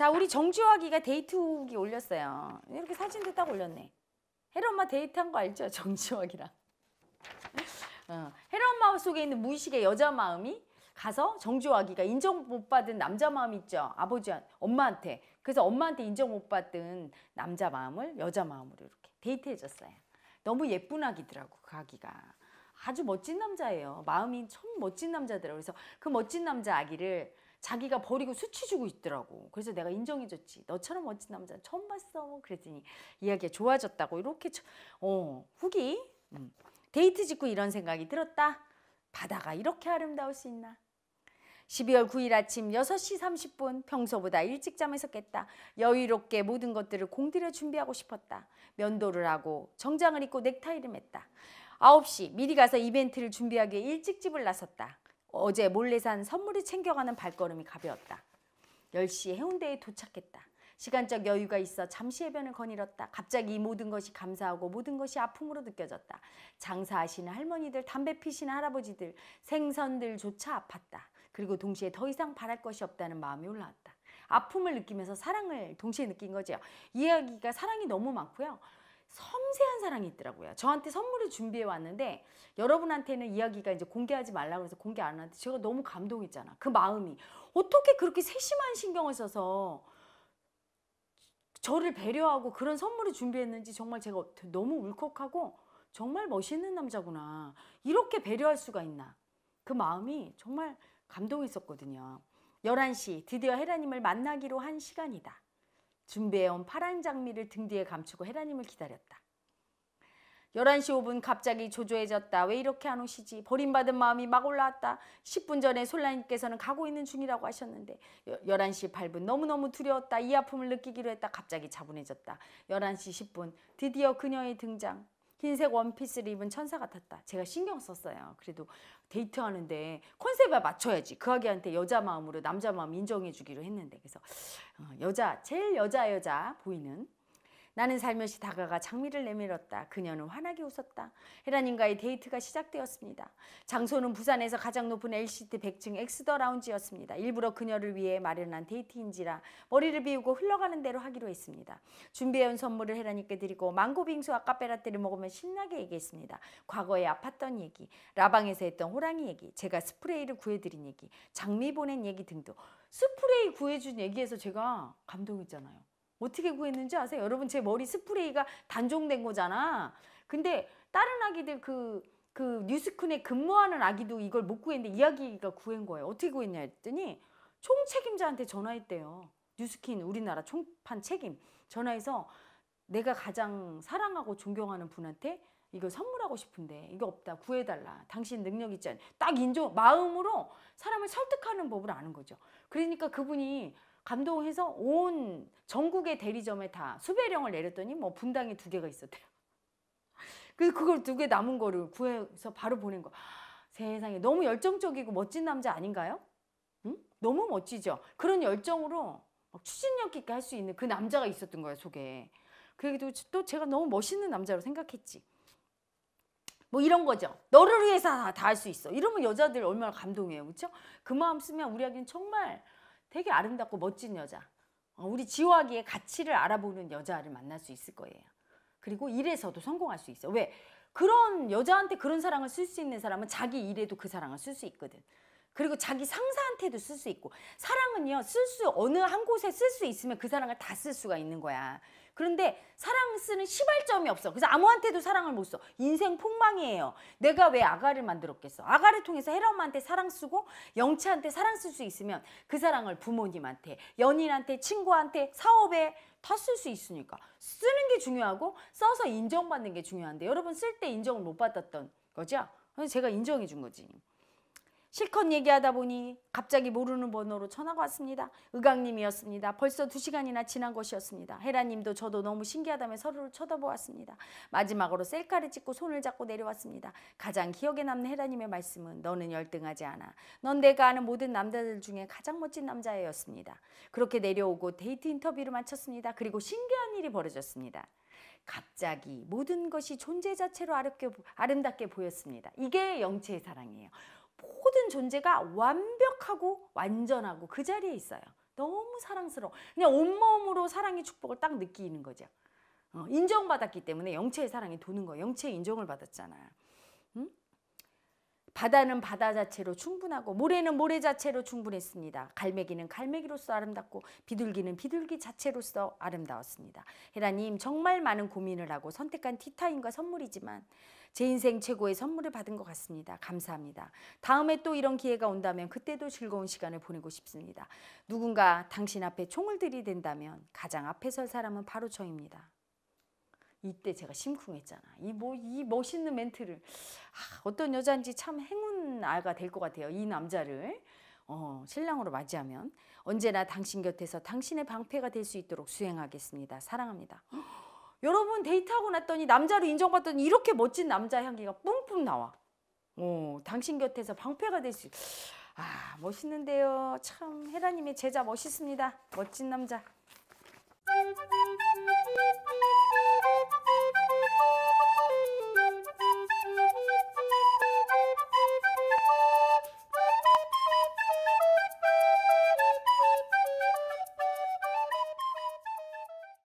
자, 우리 정지화기가 데이트 후기 올렸어요. 이렇게 사진도 딱 올렸네. 헤라 엄마 데이트한 거 알죠? 정지화기랑. 헤라 어, 엄마 속에 있는 무의식의 여자 마음이 가서 정지화기가 인정 못 받은 남자 마음 있죠? 아버지, 엄마한테. 그래서 엄마한테 인정 못 받은 남자 마음을 여자 마음으로 이렇게 데이트해줬어요. 너무 예쁜 아기더라고, 그 아기가. 아주 멋진 남자예요. 마음이 참 멋진 남자더라고 그래서 그 멋진 남자 아기를 자기가 버리고 수치 주고 있더라고. 그래서 내가 인정해줬지. 너처럼 멋진 남자 처음 봤어. 그랬더니 이야기가 좋아졌다고 이렇게 어 후기 음. 데이트 직후 이런 생각이 들었다. 바다가 이렇게 아름다울 수 있나. 12월 9일 아침 6시 30분 평소보다 일찍 잠에서 깼다. 여유롭게 모든 것들을 공들여 준비하고 싶었다. 면도를 하고 정장을 입고 넥타이를 맸다. 9시 미리 가서 이벤트를 준비하기에 일찍 집을 나섰다. 어제 몰래 산 선물을 챙겨가는 발걸음이 가벼웠다. 10시 에 해운대에 도착했다. 시간적 여유가 있어 잠시 해변을 거닐었다. 갑자기 모든 것이 감사하고 모든 것이 아픔으로 느껴졌다. 장사하시는 할머니들, 담배 피시는 할아버지들, 생선들조차 아팠다. 그리고 동시에 더 이상 바랄 것이 없다는 마음이 올라왔다. 아픔을 느끼면서 사랑을 동시에 느낀 거죠. 이야기가 사랑이 너무 많고요. 섬세한 사랑이 있더라고요. 저한테 선물을 준비해 왔는데 여러분한테는 이야기가 이제 공개하지 말라고 해서 공개 안 하는데 제가 너무 감동했잖아. 그 마음이 어떻게 그렇게 세심한 신경을 써서 저를 배려하고 그런 선물을 준비했는지 정말 제가 너무 울컥하고 정말 멋있는 남자구나. 이렇게 배려할 수가 있나. 그 마음이 정말 감동했었거든요. 11시 드디어 헤라님을 만나기로 한 시간이다. 준비해온 파란 장미를 등 뒤에 감추고 헤라님을 기다렸다. 11시 5분 갑자기 조조해졌다. 왜 이렇게 안 오시지? 버림받은 마음이 막 올라왔다. 10분 전에 솔라님께서는 가고 있는 중이라고 하셨는데 11시 8분 너무너무 두려웠다. 이 아픔을 느끼기로 했다. 갑자기 차분해졌다. 11시 10분 드디어 그녀의 등장. 흰색 원피스를 입은 천사 같았다. 제가 신경 썼어요. 그래도 데이트하는데 컨셉에 맞춰야지. 그 아기한테 여자 마음으로 남자 마음 인정해주기로 했는데 그래서 어, 여자 제일 여자 여자 보이는 나는 살며시 다가가 장미를 내밀었다. 그녀는 환하게 웃었다. 헤라님과의 데이트가 시작되었습니다. 장소는 부산에서 가장 높은 LCT 100층 엑스더 라운지였습니다. 일부러 그녀를 위해 마련한 데이트인지라 머리를 비우고 흘러가는 대로 하기로 했습니다. 준비해온 선물을 헤라님께 드리고 망고 빙수와 카페라떼를 먹으면 신나게 얘기했습니다. 과거에 아팠던 얘기, 라방에서 했던 호랑이 얘기, 제가 스프레이를 구해드린 얘기, 장미 보낸 얘기 등등 스프레이 구해준 얘기에서 제가 감동했잖아요. 어떻게 구했는지 아세요? 여러분 제 머리 스프레이가 단종된 거잖아. 근데 다른 아기들 그, 그 뉴스쿤에 근무하는 아기도 이걸 못 구했는데 이 아기가 구한 거예요. 어떻게 구했냐 했더니 총 책임자한테 전화했대요. 뉴스킨 우리나라 총판 책임 전화해서 내가 가장 사랑하고 존경하는 분한테 이거 선물하고 싶은데 이거 없다 구해달라 당신 능력 있지 않냐 딱 인정 마음으로 사람을 설득하는 법을 아는 거죠 그러니까 그분이 감독해서 온 전국의 대리점에 다 수배령을 내렸더니 뭐 분당에 두 개가 있었대요. 그래서 그걸 두 개 남은 거를 구해서 바로 보낸 거. 아, 세상에 너무 열정적이고 멋진 남자 아닌가요? 응? 너무 멋지죠. 그런 열정으로 추진력 있게 할 수 있는 그 남자가 있었던 거예요 속에. 그래도 또 제가 너무 멋있는 남자로 생각했지. 뭐 이런 거죠. 너를 위해서 다 할 수 있어. 이러면 여자들 얼마나 감동해요. 그렇죠? 그 마음 쓰면 우리 아기는 정말 되게 아름답고 멋진 여자 어, 우리 지호하기의 가치를 알아보는 여자를 만날 수 있을 거예요. 그리고 일에서도 성공할 수 있어. 왜? 그런 여자한테 그런 사랑을 쓸 수 있는 사람은 자기 일에도 그 사랑을 쓸 수 있거든. 그리고 자기 상사한테도 쓸 수 있고 사랑은요 쓸 수 어느 한 곳에 쓸 수 있으면 그 사랑을 다 쓸 수가 있는 거야. 그런데 사랑 쓰는 시발점이 없어. 그래서 아무한테도 사랑을 못 써. 인생 폭망이에요. 내가 왜 아가를 만들었겠어. 아가를 통해서 헤라엄한테 사랑 쓰고 영채한테 사랑 쓸 수 있으면 그 사랑을 부모님한테, 연인한테, 친구한테, 사업에 다 쓸 수 있으니까. 쓰는 게 중요하고 써서 인정받는 게 중요한데 여러분 쓸 때 인정을 못 받았던 거죠? 그래서 제가 인정해 준 거지. 실컷 얘기하다 보니 갑자기 모르는 번호로 전화가 왔습니다. 의강님이었습니다. 벌써 두시간이나 지난 것이었습니다. 헤라님도 저도 너무 신기하다며 서로를 쳐다보았습니다. 마지막으로 셀카를 찍고 손을 잡고 내려왔습니다. 가장 기억에 남는 헤라님의 말씀은 너는 열등하지 않아. 넌 내가 아는 모든 남자들 중에 가장 멋진 남자였습니다. 그렇게 내려오고 데이트 인터뷰를 마쳤습니다. 그리고 신기한 일이 벌어졌습니다. 갑자기 모든 것이 존재 자체로 아름답게 보였습니다. 이게 영체의 사랑이에요. 모든 존재가 완벽하고 완전하고 그 자리에 있어요. 너무 사랑스러워. 그냥 온몸으로 사랑의 축복을 딱 느끼는 거죠. 어, 인정받았기 때문에 영체의 사랑이 도는 거예요. 영체의 인정을 받았잖아. 응? 음? 바다는 바다 자체로 충분하고 모래는 모래 자체로 충분했습니다. 갈매기는 갈매기로서 아름답고 비둘기는 비둘기 자체로서 아름다웠습니다. 헤라님 정말 많은 고민을 하고 선택한 티타임과 선물이지만 제 인생 최고의 선물을 받은 것 같습니다. 감사합니다. 다음에 또 이런 기회가 온다면 그때도 즐거운 시간을 보내고 싶습니다. 누군가 당신 앞에 총을 들이댄다면 가장 앞에 설 사람은 바로 저입니다. 이때 제가 심쿵했잖아. 이, 뭐, 이 멋있는 멘트를. 아, 어떤 여자인지 참 행운 아가 될 것 같아요. 이 남자를. 어, 신랑으로 맞이하면. 언제나 당신 곁에서 당신의 방패가 될 수 있도록 수행하겠습니다. 사랑합니다. 여러분 데이트하고 났더니 남자로 인정받더니 이렇게 멋진 남자 향기가 뿜뿜 나와. 어, 당신 곁에서 방패가 될수아 멋있는데요. 참 헤라님의 제자 멋있습니다. 멋진 남자.